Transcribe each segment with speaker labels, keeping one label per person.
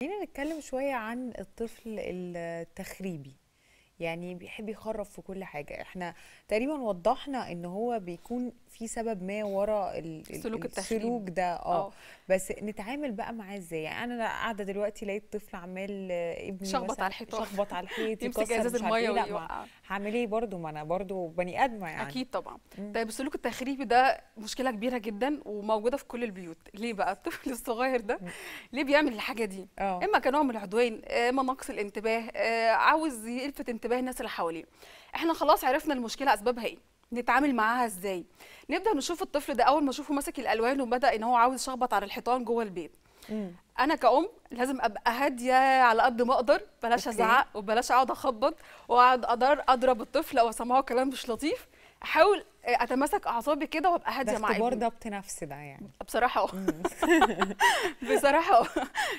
Speaker 1: خلينا نتكلم شوية عن الطفل التخريبي يعني بيحب يخرف في كل حاجه احنا تقريبا وضحنا ان هو بيكون في سبب ما وراء السلوك السلوك ده آه. اه بس نتعامل بقى معاه ازاي يعني انا قاعده دلوقتي لقيت طفل عمال ابني شخبط على الحيطة شخبط على الحيط يمسك ازازة الميه إيه. هعمل ايه برده ما انا برده بني ادمه يعني اكيد طبعا مم. طيب السلوك التخريبي ده مشكله كبيره
Speaker 2: جدا وموجوده في كل البيوت ليه بقى الطفل الصغير ده ليه بيعمل الحاجه دي أوه. اما كنوع من العدوان آه، اما نقص الانتباه آه، عاوز يلفت انتباه انتباه الناس اللي حواليه احنا خلاص عرفنا المشكله اسبابها ايه نتعامل معاها ازاي نبدا نشوف الطفل ده اول ما اشوفه ماسك الالوان وبدا ان هو عاوز يشخبط على الحيطان جوه البيت مم. انا كأم لازم ابقى هاديه على قد ما اقدر بلاش ازعق وبلاش اقعد اخبط واقعد اضرب الطفل او اسمعه كلام مش لطيف احاول اتماسك اعصابي كده وابقى هاديه مع اختبار ضبط
Speaker 1: نفس ده يعني
Speaker 2: بصراحه اه بصراحه اه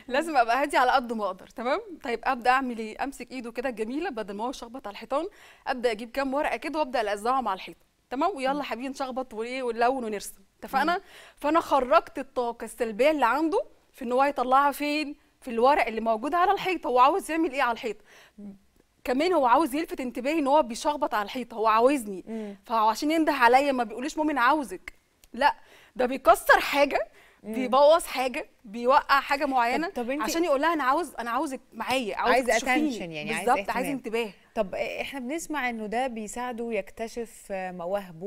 Speaker 2: لازم ابقى هاديه على قد ما اقدر تمام طيب ابدا اعمل ايه امسك ايده كده الجميله بدل ما هو يشخبط على الحيطان ابدا اجيب كام ورقه كده وابدا الزعهم على الحيط تمام ويلا حبيبي نشخبط وايه ونلون ونرسم اتفقنا فانا خرجت الطاقه السلبيه اللي عنده في ان هو يطلعها فين في الورق اللي موجود على الحيط هو عاوز يعمل ايه على الحيط كمان هو عاوز يلفت انتباهي ان هو بيشخبط على الحيطه هو عاوزني فعشان فهو عشان ينده عليا ما بيقوليش مؤمن عاوزك لا ده بيكسر حاجه بيبوظ حاجه بيوقع حاجه معينه طب طب عشان يقول لها انا عاوز انا عاوزك معايا عاوز عايز اتنشن يعني بالظبط عايز
Speaker 1: انتباه طب احنا بنسمع انه ده بيساعده يكتشف مواهبه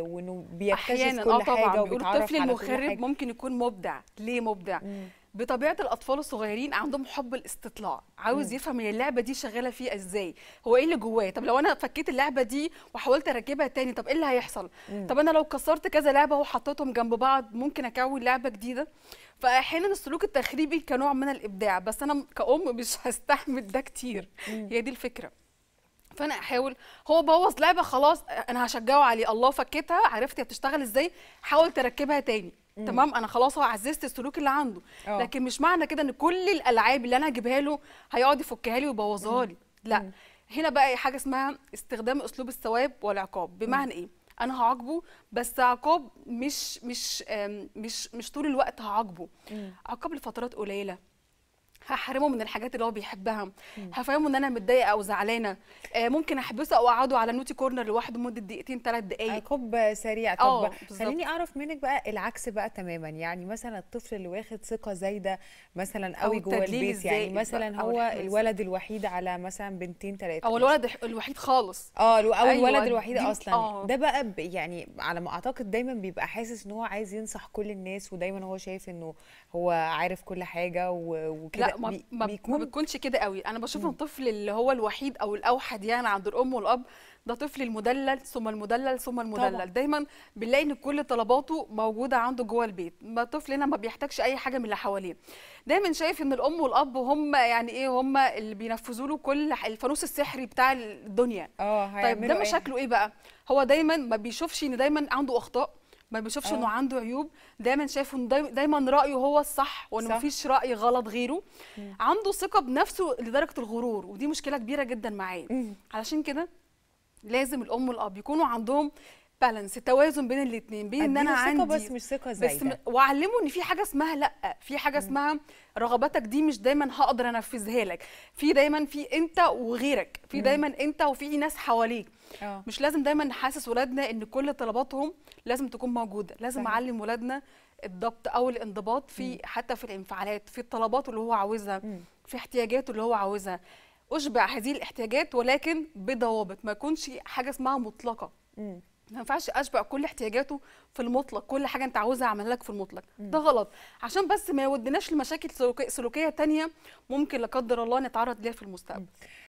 Speaker 1: وانه بيكتشف كل آه حاجه طبعا بيقول الطفل المخرب ممكن يكون مبدع ليه مبدع مم. بطبيعه الاطفال الصغيرين
Speaker 2: عندهم حب الاستطلاع عاوز يفهم هي اللعبه دي شغاله فيه ازاي هو ايه اللي جواه طب لو انا فكيت اللعبه دي وحاولت اركبها تاني طب ايه اللي هيحصل م. طب انا لو كسرت كذا لعبه وحطيتهم جنب بعض ممكن اكون لعبه جديده فاحيانا السلوك التخريبي كنوع من الابداع بس انا كأم مش هستحمل ده كتير م. هي دي الفكره فانا احاول هو بوظ لعبه خلاص انا هشجعه عليه الله فكيتها عرفت هي بتشتغل ازاي حاول تركبها تاني تمام انا خلاص عززت السلوك اللي عنده أوه. لكن مش معنى كده ان كل الالعاب اللي انا هجيبها له هيقعد يفكها لي ويبوظها لي لا مم. هنا بقى إيه حاجه اسمها استخدام اسلوب الثواب والعقاب بمعنى مم. ايه انا هعاقبه بس عقاب مش مش مش مش طول الوقت هعاقبه عقاب لفترات قليله هحرمه من الحاجات اللي هو بيحبها هفهمه ان انا متضايقه او زعلانه آه ممكن احبسه
Speaker 1: او اقعده على نوتي كورنر لوحده مده دقيقتين ثلاث دقائق عقاب آه، سريع آه، طب خليني اعرف منك بقى العكس بقى تماما يعني مثلا الطفل اللي واخد ثقه زايده مثلا قوي جوه البيت يعني مثلا هو الولد الوحيد على مثلا بنتين ثلاثه او
Speaker 2: الولد الوحيد خالص
Speaker 1: اه او أيوة الولد الوحيد اصلا أوه. ده بقى يعني على ما اعتقد دايما بيبقى حاسس ان هو عايز ينصح كل الناس ودايما هو شايف انه هو عارف كل حاجه وكده ما, ما بيكون ما بتكونش كده قوي انا بشوف ان الطفل اللي هو الوحيد او الاوحد يعني عند الام
Speaker 2: والاب ده طفل المدلل ثم المدلل ثم المدلل طبعا. دايما بنلاقي ان كل طلباته موجوده عنده جوه البيت ما هنا ما بيحتاجش اي حاجه من اللي حواليه دايما شايف ان الام والاب هم يعني ايه هم اللي بينفذوا له كل الفانوس السحري بتاع الدنيا اه طيب ده إيه؟ مشاكله ايه بقى هو دايما ما بيشوفش ان دايما عنده اخطاء ما بيشوفش آه. انه عنده عيوب دايما شايف انه دايما, دايما رايه هو الصح وانه مفيش راي غلط غيره مم. عنده ثقه بنفسه لدرجه الغرور ودي مشكله كبيره جدا معاه علشان كده لازم الام والاب يكونوا عندهم بالانس التوازن بين الاثنين بين ان انا عندي ثقه بس مش ثقه زايده بس واعلمه ان في حاجه اسمها لا في حاجه اسمها رغباتك دي مش دايما هقدر انفذها لك في دايما في انت وغيرك في دايما انت وفي ناس حواليك أوه. مش لازم دايما نحسس ولادنا ان كل طلباتهم لازم تكون موجوده لازم اعلم ولادنا الضبط او الانضباط في حتى في الانفعالات في الطلبات اللي هو عاوزها في احتياجاته اللي هو عاوزها اشبع هذه الاحتياجات ولكن بضوابط ما يكونش حاجه اسمها مطلقه ما ينفعش اشبع كل احتياجاته في المطلق كل حاجه انت عاوزها اعملها لك في المطلق مم. ده غلط عشان بس ما يودناش لمشاكل سلوكيه ثانيه ممكن لا قدر الله نتعرض ليها في المستقبل مم.